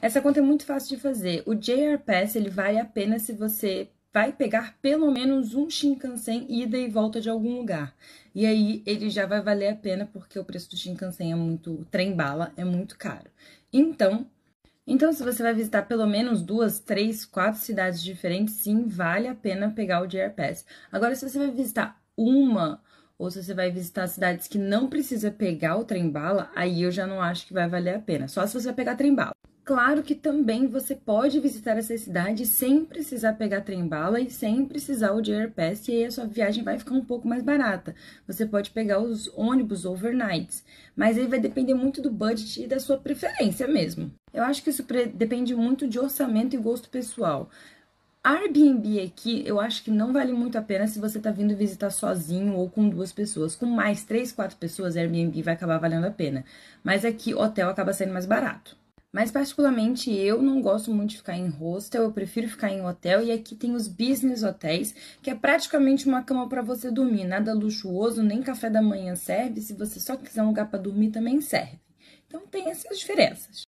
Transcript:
Essa conta é muito fácil de fazer. O JR Pass ele vale a pena se você vai pegar pelo menos um Shinkansen ida e volta de algum lugar. E aí ele já vai valer a pena porque o preço do Shinkansen é muito trem bala, é muito caro. Então, então se você vai visitar pelo menos duas, três, quatro cidades diferentes, sim, vale a pena pegar o JR Pass. Agora se você vai visitar uma ou se você vai visitar cidades que não precisa pegar o trem bala, aí eu já não acho que vai valer a pena. Só se você pegar trem bala. Claro que também você pode visitar essa cidade sem precisar pegar trem-bala e sem precisar o de Airpass, e aí a sua viagem vai ficar um pouco mais barata. Você pode pegar os ônibus overnights, mas aí vai depender muito do budget e da sua preferência mesmo. Eu acho que isso depende muito de orçamento e gosto pessoal. Airbnb aqui, eu acho que não vale muito a pena se você está vindo visitar sozinho ou com duas pessoas. Com mais três, quatro pessoas, Airbnb vai acabar valendo a pena. Mas aqui, hotel acaba sendo mais barato. Mas, particularmente, eu não gosto muito de ficar em hostel, eu prefiro ficar em hotel. E aqui tem os business hotéis, que é praticamente uma cama para você dormir. Nada luxuoso, nem café da manhã serve. Se você só quiser um lugar para dormir, também serve. Então, tem essas diferenças.